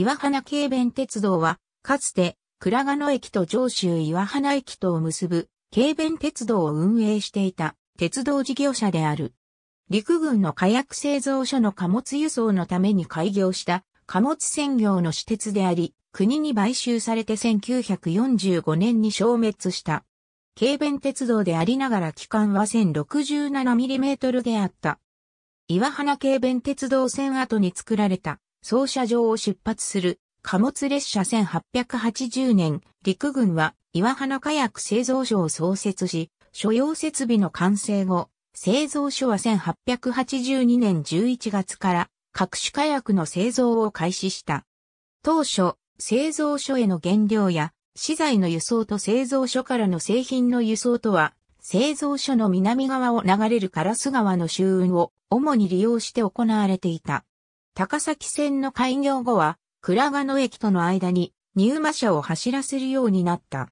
岩花軽便鉄道は、かつて、倉賀野駅と上州岩花駅とを結ぶ、軽便鉄道を運営していた、鉄道事業者である。陸軍の火薬製造所の貨物輸送のために開業した、貨物専業の私鉄であり、国に買収されて1945年に消滅した。軽便鉄道でありながら期間は 1067mm であった。岩花軽便鉄道線跡に作られた操車場を出発する貨物列車1880年、陸軍は岩花火薬製造所を創設し、所要設備の完成後、製造所は1882年11月から各種火薬の製造を開始した。当初、製造所への原料や資材の輸送と製造所からの製品の輸送とは、製造所の南側を流れるカラス川の周運を主に利用して行われていた。高崎線の開業後は、倉賀野駅との間に入馬車を走らせるようになった。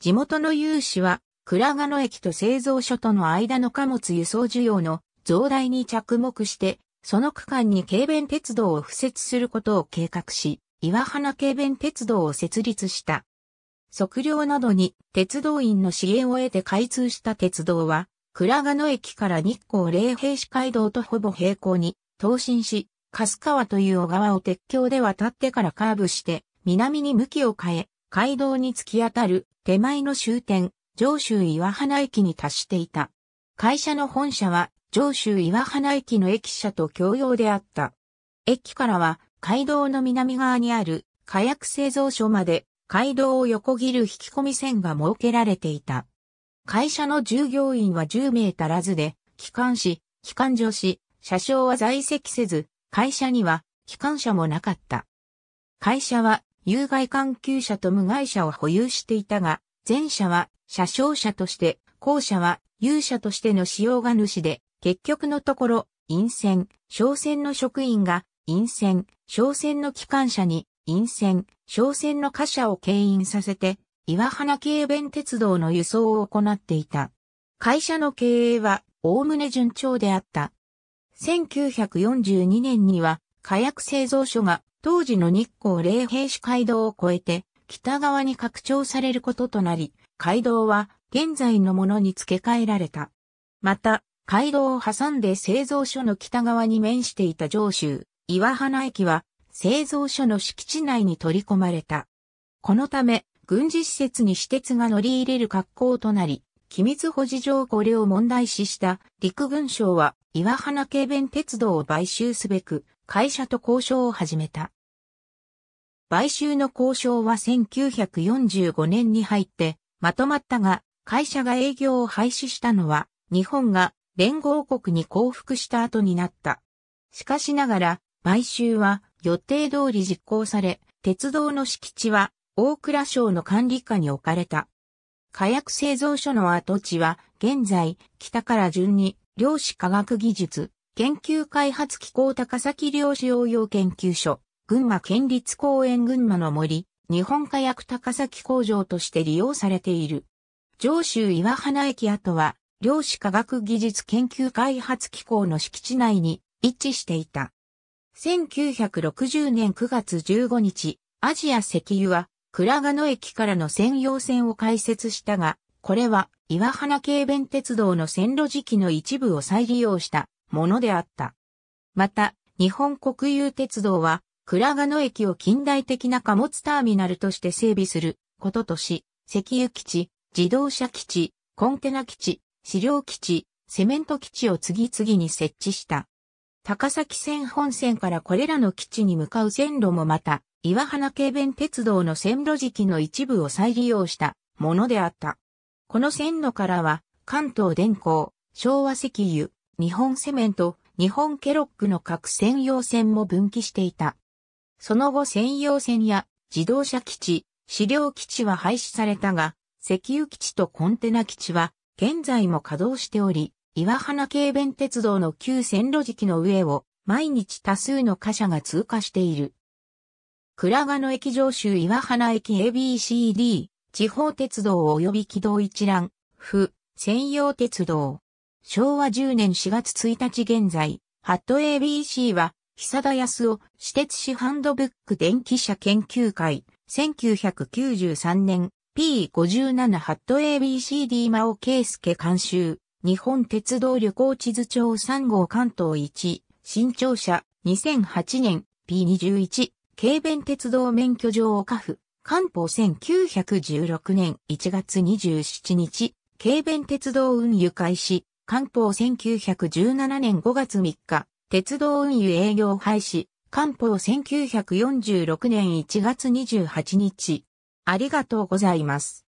地元の有志は、倉賀野駅と製造所との間の貨物輸送需要の増大に着目して、その区間に軽便鉄道を付設することを計画し、岩花軽便鉄道を設立した。測量などに鉄道員の支援を得て開通した鉄道は、倉賀野駅から日光霊平市街道とほぼ平行に、東進し、ス川という小川を鉄橋で渡ってからカーブして、南に向きを変え、街道に突き当たる手前の終点、上州岩花駅に達していた。会社の本社は上州岩花駅の駅舎と共用であった。駅からは街道の南側にある火薬製造所まで街道を横切る引き込み線が設けられていた。会社の従業員は10名足らずで、機関士、機関助士、車掌は在籍せず、会社には機関車もなかった。会社は有害関係者と無害者を保有していたが、前者は車掌車として、後者は有者としての使用が主で、結局のところ、陰線、商船の職員が、陰線、商船の機関車に、陰線、商船の貨車を牽引させて、岩花軽弁鉄道の輸送を行っていた。会社の経営は、おおむね順調であった。1942年には火薬製造所が当時の日光霊兵士街道を越えて北側に拡張されることとなり、街道は現在のものに付け替えられた。また、街道を挟んで製造所の北側に面していた上州、岩花駅は製造所の敷地内に取り込まれた。このため、軍事施設に私鉄が乗り入れる格好となり、機密保持上これを問題視した陸軍省は岩花警弁鉄道を買収すべく会社と交渉を始めた。買収の交渉は1945年に入ってまとまったが会社が営業を廃止したのは日本が連合国に降伏した後になった。しかしながら買収は予定通り実行され鉄道の敷地は大蔵省の管理下に置かれた。火薬製造所の跡地は、現在、北から順に、量子科学技術、研究開発機構高崎量子応用研究所、群馬県立公園群馬の森、日本火薬高崎工場として利用されている。上州岩花駅跡は、量子科学技術研究開発機構の敷地内に位置していた。1960年9月15日、アジア石油は倉賀野駅からの専用線を開設したが、これは岩花軽便鉄道の線路時期の一部を再利用したものであった。また、日本国有鉄道は、倉賀野駅を近代的な貨物ターミナルとして整備することとし、石油基地、自動車基地、コンテナ基地、資料基地、セメント基地を次々に設置した。高崎線本線からこれらの基地に向かう線路もまた、岩花軽便鉄道の線路敷の一部を再利用したものであった。この線路からは、関東電工、昭和石油、日本セメント、日本ケロックの各専用線も分岐していた。その後専用線や自動車基地、資料基地は廃止されたが、石油基地とコンテナ基地は現在も稼働しており、岩花軽便鉄道の旧線路敷の上を毎日多数の貨車が通過している。倉賀野駅上州岩花駅 ABCD、地方鉄道及び軌道一覧、府、専用鉄道。昭和10年4月1日現在、ハット ABC は、久田康夫、私鉄市ハンドブック電気車研究会、1993年、P57 ハット ABCD 魔王圭介監修、日本鉄道旅行地図帳3号関東1、新庁舎、2008年、P21、軽便鉄道免許状を下付。官報1916年1月27日、軽便鉄道運輸開始。官報1917年5月3日、鉄道運輸営業廃止。官報1946年1月28日。ありがとうございます。